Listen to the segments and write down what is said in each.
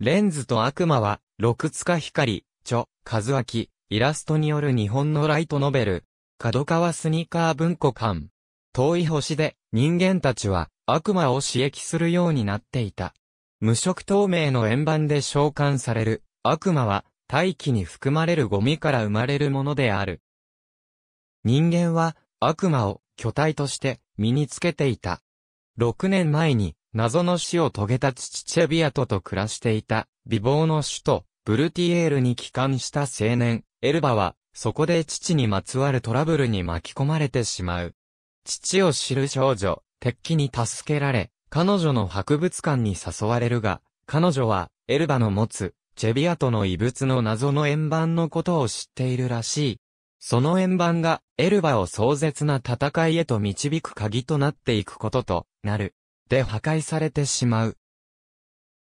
レンズと悪魔は、六塚光、著、和明、イラストによる日本のライトノベル、角川スニーカー文庫館。遠い星で、人間たちは、悪魔を刺激するようになっていた。無色透明の円盤で召喚される、悪魔は、大気に含まれるゴミから生まれるものである。人間は、悪魔を、巨体として、身につけていた。6年前に、謎の死を遂げた父チェビアトと暮らしていた、美貌の首都、ブルティエールに帰還した青年、エルバは、そこで父にまつわるトラブルに巻き込まれてしまう。父を知る少女、鉄器に助けられ、彼女の博物館に誘われるが、彼女は、エルバの持つ、チェビアトの遺物の謎の円盤のことを知っているらしい。その円盤が、エルバを壮絶な戦いへと導く鍵となっていくこととなる。で破壊されてしまう。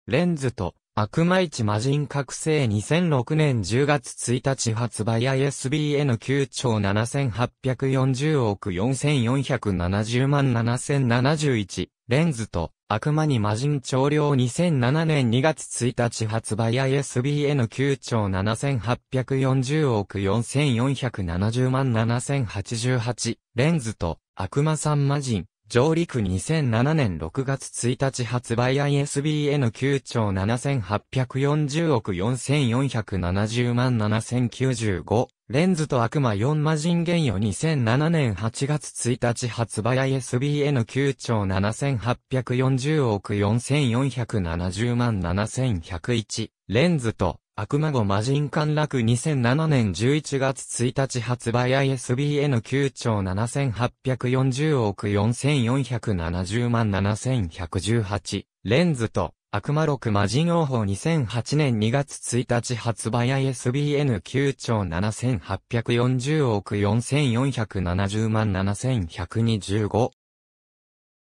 レンズと悪魔市魔人覚醒2006年10月1日発売 ISBN9 兆7840億4470万7071レンズと悪魔に魔人長量2007年2月1日発売 ISBN9 兆7840億4470万7088レンズと悪魔三魔人上陸2007年6月1日発売 ISBN 9兆7840億4470万7095レンズと悪魔4魔人元よ2007年8月1日発売 ISBN 9兆7840億4470万7101レンズと悪魔後魔人陥落2007年11月1日発売 ISBN 9兆7840億4470万7118レンズと悪魔6魔人王法2008年2月1日発売 ISBN 9兆7840億4470万7125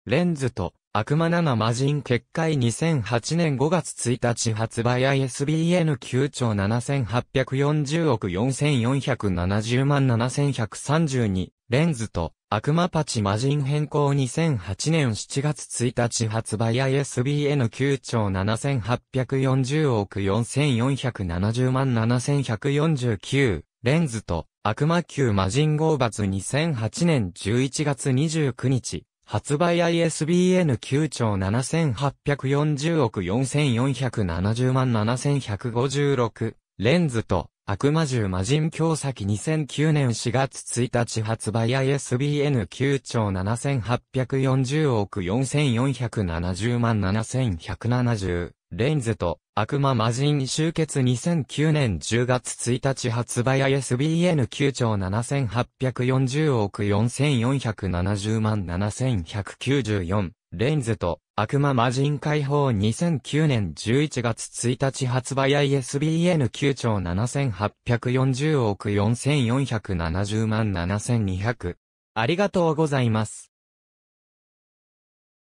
レンズと悪魔7魔人結界2008年5月1日発売 ISBN 9兆7840億4470万7132レンズと悪魔パチ魔人変更2008年7月1日発売 ISBN 9兆7840億4470万7149レンズと悪魔級魔人号罰2008年11月29日発売 ISBN 9兆7840億4470万7156レンズと悪魔獣魔人狂作2009年4月1日発売 ISBN9 兆7840億4470万7170レンズと悪魔魔人集結2009年10月1日発売 ISBN9 兆7840億4470万7194レンズと悪魔魔人解放2009年11月1日発売 ISBN9 兆7840億4470万7200ありがとうございます。